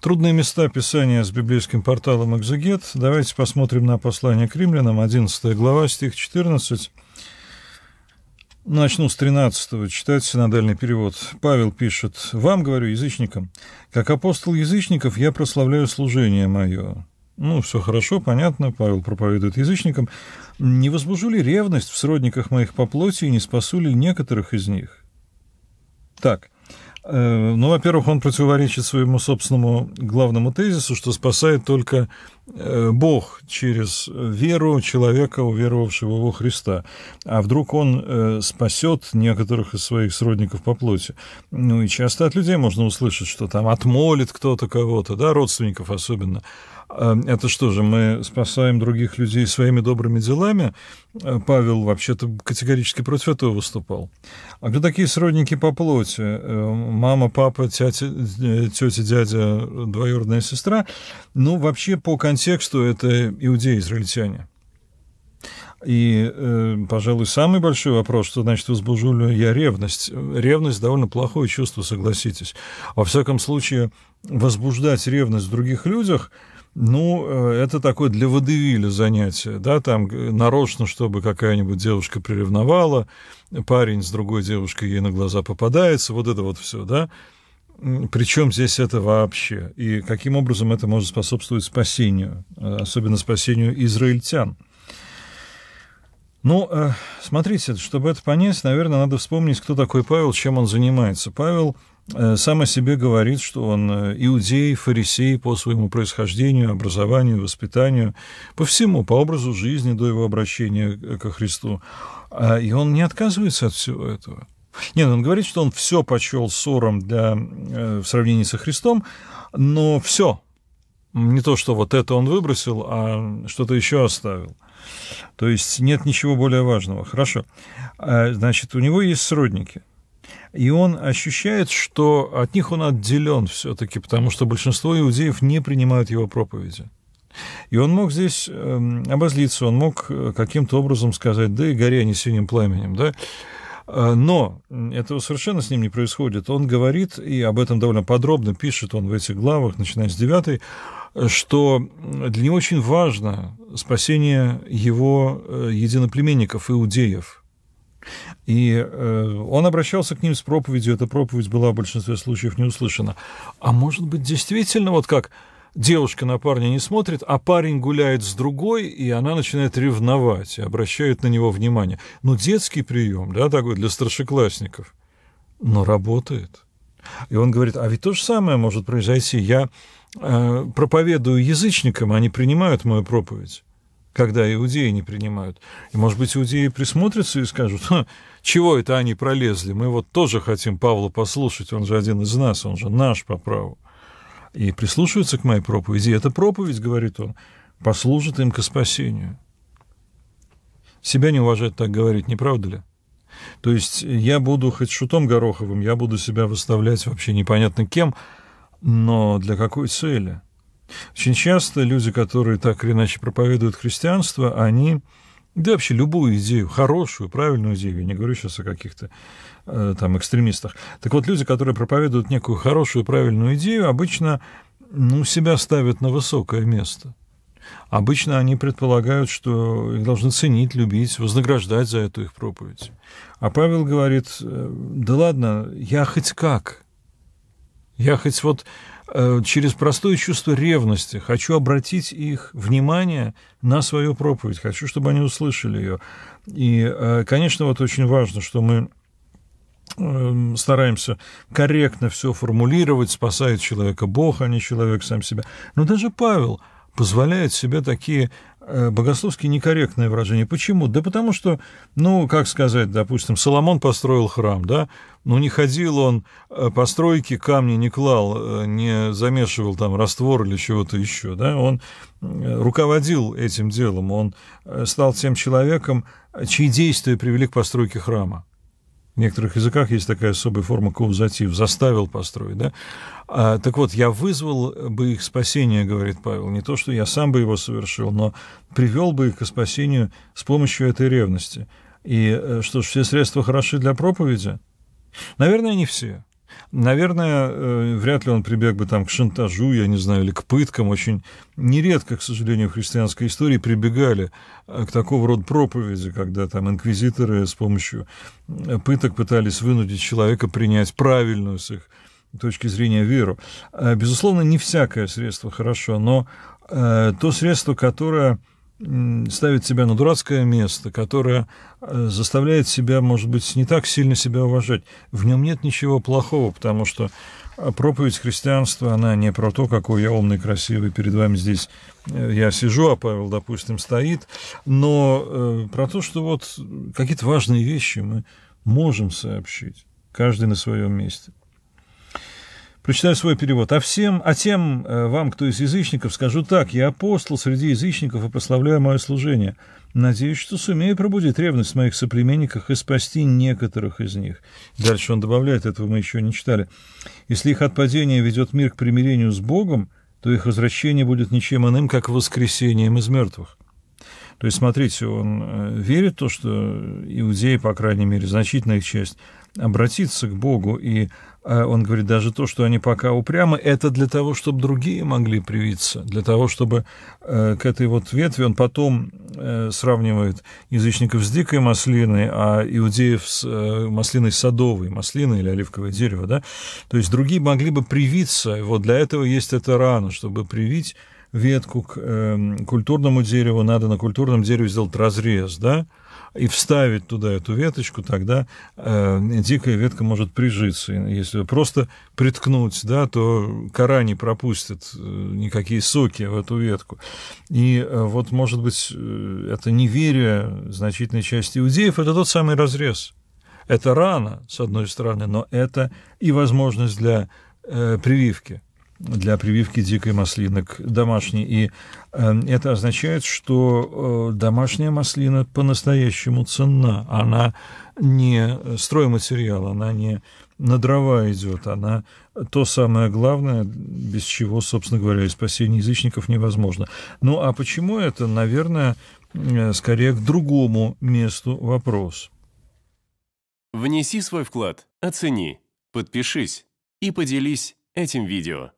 Трудные места Писания с библейским порталом «Экзегет». Давайте посмотрим на послание к римлянам, 11 глава, стих 14. Начну с 13 читать синодальный перевод. Павел пишет, «Вам, говорю, язычникам, как апостол язычников я прославляю служение мое». Ну, все хорошо, понятно, Павел проповедует язычникам. «Не возбужу ли ревность в сродниках моих по плоти и не спасу ли некоторых из них?» Так – Э, ну, во-первых, он противоречит своему собственному главному тезису, что спасает только э, Бог через веру человека, уверовавшего во Христа. А вдруг он э, спасет некоторых из своих сродников по плоти? Ну, и часто от людей можно услышать, что там отмолит кто-то кого-то, да, родственников особенно. Эм, это что же, мы спасаем других людей своими добрыми делами? Э, Павел вообще-то категорически против этого выступал. А кто такие сродники по плоти? Э, мама, папа, тетя, тетя дядя, двоюродная сестра. Ну, вообще, по контексту, это иудеи-израильтяне. И, э, пожалуй, самый большой вопрос, что значит возбужу я ревность. Ревность довольно плохое чувство, согласитесь. Во всяком случае, возбуждать ревность в других людях – ну, э, это такое для водевиля занятие, да, там э, нарочно, чтобы какая-нибудь девушка приревновала, парень с другой девушкой ей на глаза попадается, вот это вот все, да. Причем здесь это вообще? И каким образом это может способствовать спасению, э, особенно спасению израильтян? Ну, смотрите, чтобы это понять, наверное, надо вспомнить, кто такой Павел, чем он занимается. Павел Э, сам о себе говорит, что он э, иудей, фарисей по своему происхождению, образованию, воспитанию, по всему, по образу жизни до его обращения э, ко Христу. А, и он не отказывается от всего этого. Нет, ну, он говорит, что он все почел ссором для, в сравнении со Христом, но все. Не то, что вот это он выбросил, а что-то еще оставил. То есть нет ничего более важного. Хорошо. А, значит, у него есть сродники – и он ощущает, что от них он отделен все-таки, потому что большинство иудеев не принимают его проповеди. И он мог здесь эм, обозлиться, он мог э, каким-то образом сказать, да и горе они синим пламенем, да, э, но этого совершенно с ним не происходит. Он говорит, и об этом довольно подробно пишет он в этих главах, начиная с 9, что для него очень важно спасение его э, единоплеменников, иудеев, и э, он обращался к ним с проповедью, эта проповедь была в большинстве случаев не услышана. А может быть, действительно, вот как девушка на парня не смотрит, а парень гуляет с другой, и она начинает ревновать, и обращает на него внимание. Ну, детский прием, да, такой для старшеклассников. Но работает. И он говорит, а ведь то же самое может произойти. Я э, проповедую язычникам, они принимают мою проповедь когда иудеи не принимают. И, может быть, иудеи присмотрятся и скажут, чего это они пролезли, мы вот тоже хотим Павла послушать, он же один из нас, он же наш по праву. И прислушиваются к моей проповеди, и эта проповедь, говорит он, послужит им к спасению. Себя не уважать так говорить, не правда ли? То есть я буду хоть шутом гороховым, я буду себя выставлять вообще непонятно кем, но для какой цели – очень часто люди, которые так или иначе проповедуют христианство, они, да вообще любую идею, хорошую, правильную идею, я не говорю сейчас о каких-то э, там экстремистах. Так вот, люди, которые проповедуют некую хорошую, правильную идею, обычно ну, себя ставят на высокое место. Обычно они предполагают, что их должны ценить, любить, вознаграждать за эту их проповедь. А Павел говорит, э, да ладно, я хоть как, я хоть вот Э, через простое чувство ревности. Хочу обратить их внимание на свою проповедь. Хочу, чтобы они услышали ее. И, э, конечно, вот очень важно, что мы эм, стараемся корректно все формулировать, спасает человека Бог, а не человек сам себя. Но даже Павел позволяет себе такие Э, богословски некорректное выражение. Почему? Да потому что, ну, как сказать, допустим, Соломон построил храм, да, но ну, не ходил он э, по стройке, камни не клал, э, не замешивал там раствор или чего-то еще, да, он руководил этим делом, он стал тем человеком, чьи действия привели к постройке храма в некоторых языках есть такая особая форма каузатив, заставил построить, да? А, так вот, я вызвал бы их спасение, говорит Павел, не то, что я сам бы его совершил, но привел бы их к спасению с помощью этой ревности. И э, что ж, все средства хороши для проповеди? Наверное, не все. Наверное, э, вряд ли он прибег бы там к шантажу, я не знаю, или к пыткам. Очень нередко, к сожалению, в христианской истории прибегали э, к такого рода проповеди, когда там инквизиторы с помощью э, пыток пытались вынудить человека принять правильную с их точки зрения веру. Безусловно, не всякое средство хорошо, но то средство, которое ставит себя на дурацкое место, которое э, заставляет себя, может быть, не так сильно себя уважать. В нем нет ничего плохого, потому что э, проповедь христианства, она не про то, какой я умный, красивый, перед вами здесь э, я сижу, а Павел, допустим, стоит, но про то, что вот какие-то важные вещи мы можем сообщить, каждый на своем месте прочитаю свой перевод. А всем, а тем э, вам, кто из язычников, скажу так, я апостол среди язычников и прославляю мое служение. Надеюсь, что сумею пробудить ревность в моих соплеменниках и спасти некоторых из них. Дальше он добавляет, этого мы еще не читали. Если их отпадение ведет мир к примирению с Богом, то их возвращение будет ничем иным, как воскресением из мертвых. То есть, смотрите, он э, верит в то, что иудеи, по крайней мере, значительная их часть – обратиться к Богу. И э, он говорит, даже то, что они пока упрямы, это для того, чтобы другие могли привиться, для того, чтобы э, к этой вот ветви, он потом э, сравнивает язычников с дикой маслиной, а иудеев с маслиной садовой, маслиной или оливковое дерево, да, то есть другие могли бы привиться, вот для этого есть эта рана, чтобы привить ветку к эм, культурному дереву, надо на культурном дереве сделать разрез, да, и вставить туда эту веточку, тогда э, дикая ветка может прижиться. Если просто приткнуть, да, то кора не пропустит э, никакие соки в эту ветку. И э, вот, может быть, э, это неверие значительной части иудеев – это тот самый разрез. Это рана, с одной стороны, но это и возможность для э, прививки – для прививки дикой маслины к домашней. И э, это означает, что э, домашняя маслина по-настоящему ценна. Она не стройматериал, она не на дрова идет, она то самое главное, без чего, собственно говоря, и спасение язычников невозможно. Ну а почему это, наверное, э, скорее к другому месту вопрос. Внеси свой вклад, оцени, подпишись и поделись этим видео.